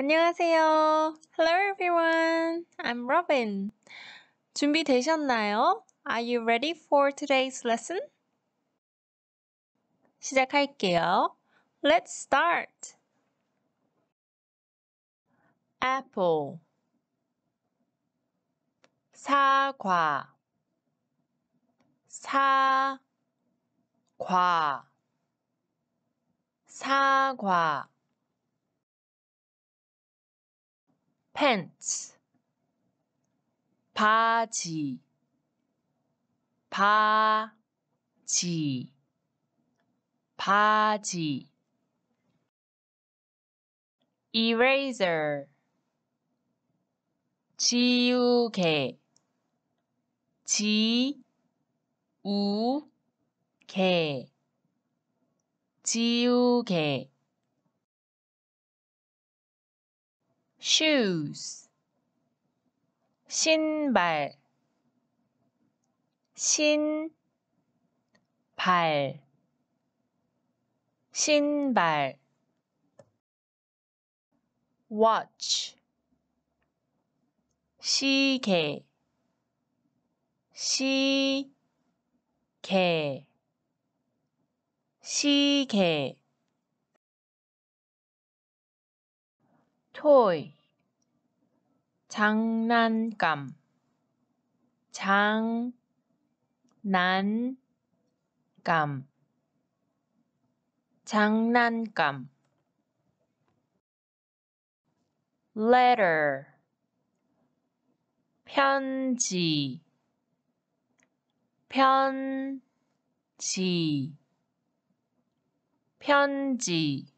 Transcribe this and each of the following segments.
안녕하세요. Hello everyone. I'm Robin. 준비되셨나요? Are you ready for today's lesson? 시작할게요. Let's start. apple 사과 사과 사과 pants 바지 바지 바지 eraser 지우개 지우개 지우개 shoes 신발 신발 신발 watch 시계 시계 시계 toy 장난감 장난감 장난감 letter 편지 편지 편지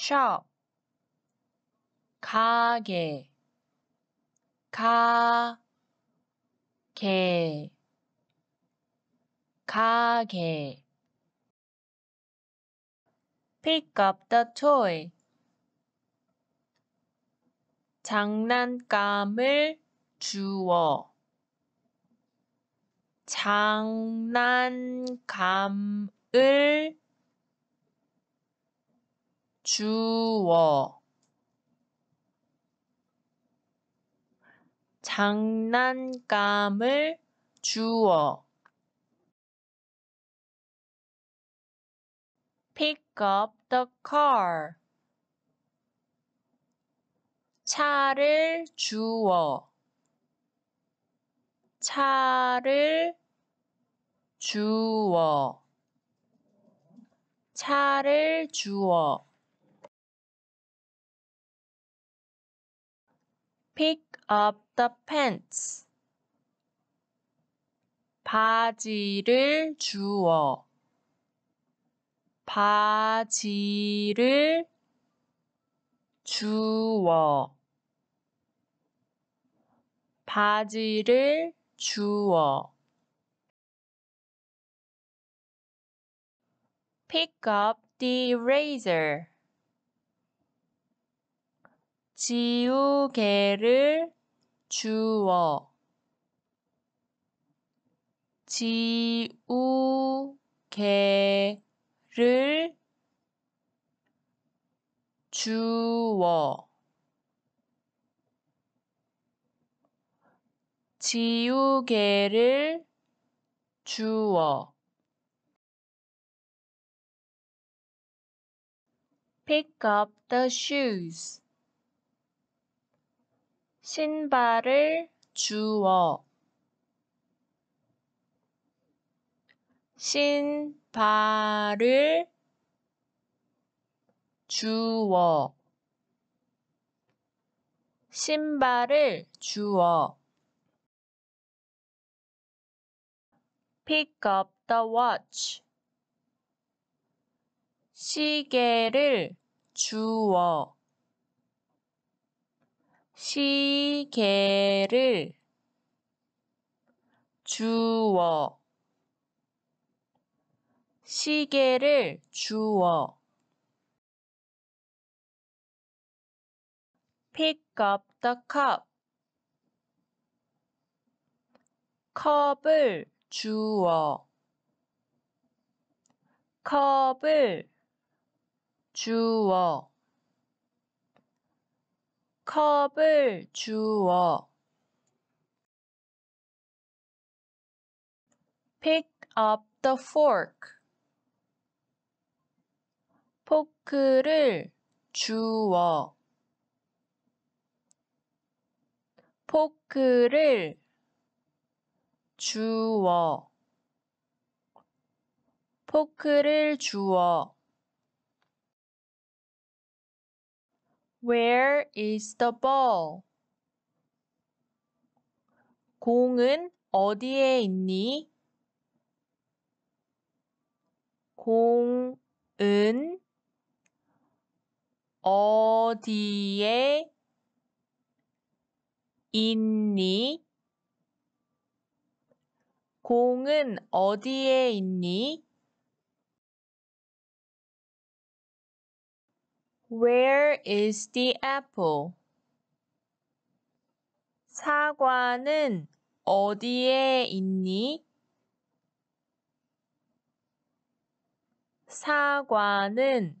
shop 가게 가게 가게 pick up the toy 장난감을 주워 장난감을 주워 장난감을 주워 pick up the car 차를 주워 차를 주워 차를 주워 pick up the pants. 바지를 주워. 바지를 주워. 바지를 주워. pick up the eraser. 지우개를 주워 지우개를 주워 지우개를 주워 pick up the shoes 신발을 주워 신발을 주워 신발을 주워 pick up the watch 시계를 주워 시계를 주워 시계를 주워 pick up the cup 컵을 주워 컵을 주워 컵을 주워 pick up the fork 포크를 주워 포크를 주워 포크를 주워 Where is the ball? 공은 어디에 있니? 공은 어디에 있니? 공은 어디에 있니? Where is the apple? 사과는 어디에 있니? 사과는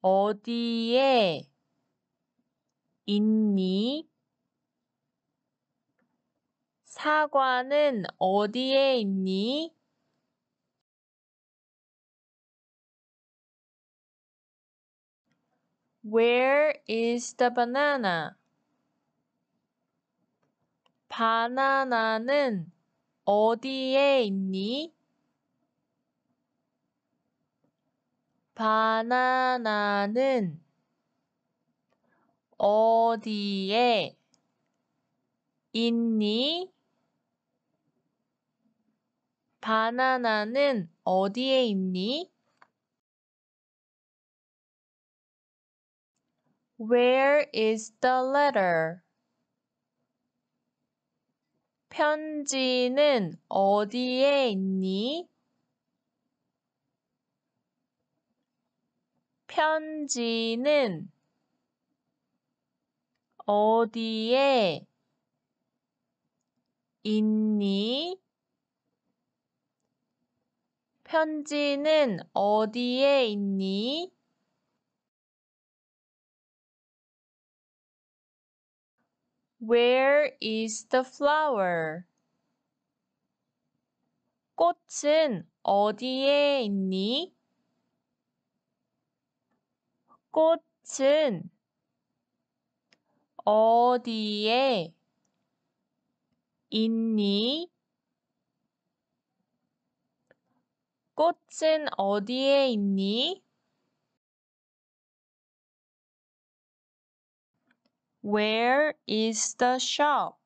어디에 있니? 사과는 어디에 있니? Where is the banana? 바나나는 어디에 있니? 바나나는 어디에 있니? 바나나는 어디에 있니? Where is the letter? 편지는 어디에 있니? 편지는 어디에 있니? 편지는 어디에 있니? Where is the flower? 꽃은 어디에 있니? 꽃은 어디에 있니? 꽃은 어디에 있니? Where is the shop?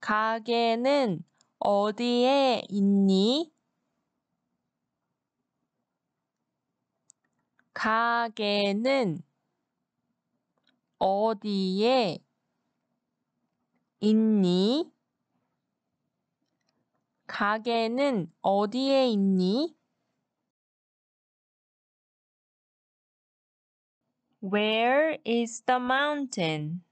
가게는 어디에 있니? 가게는 어디에 있니? 가게는 어디에 있니? Where is the mountain?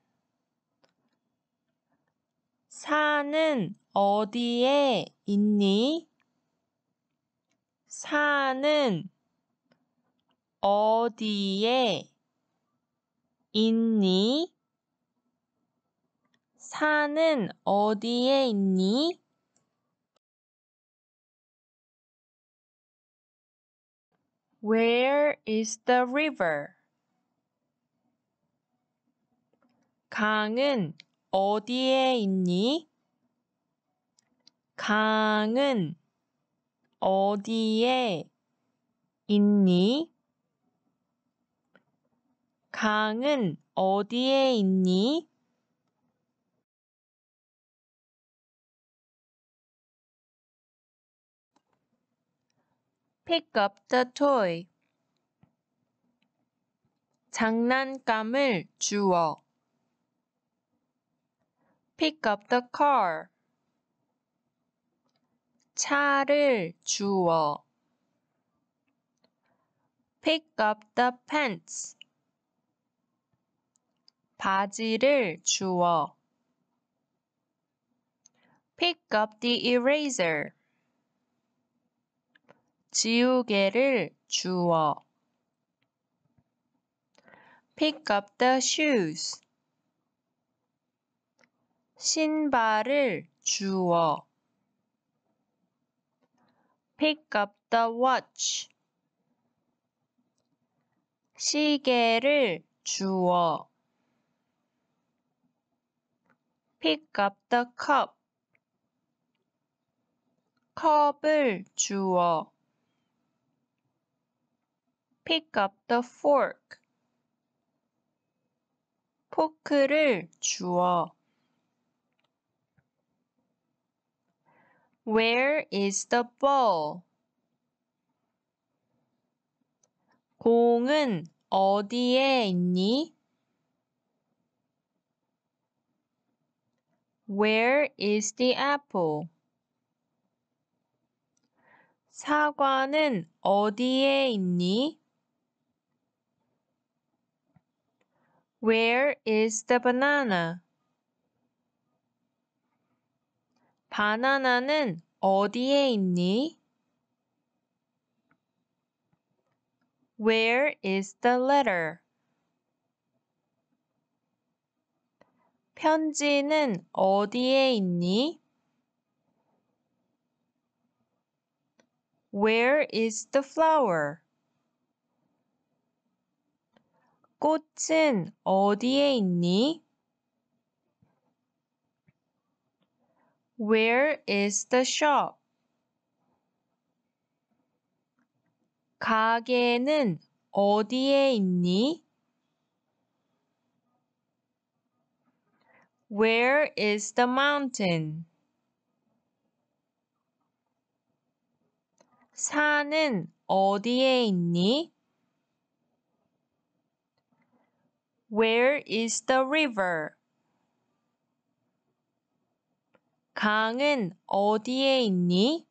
산은 어디에 있니? 산은 어디에 있니? 산은 어디에 있니? Where is the river? 강은 어디에 있니? 강은 어디에 있니? 강은 어디에 있니? p up the toy. 장난감을 주워 pick up the car. 차를 주워. pick up the pants. 바지를 주워. pick up the eraser. 지우개를 주워. pick up the shoes. 신발을 주워 pick up the watch 시계를 주워 pick up the cup 컵을 주워 pick up the fork 포크를 주워 Where is the ball? 공은 어디에 있니? Where is the apple? 사과는 어디에 있니? Where is the banana? 바나나는 어디에 있니? Where is the letter? 편지는 어디에 있니? Where is the flower? 꽃은 어디에 있니? Where is the shop? 가게는 어디에 있니? Where is the mountain? 산은 어디에 있니? Where is the river? 강은 어디에 있니?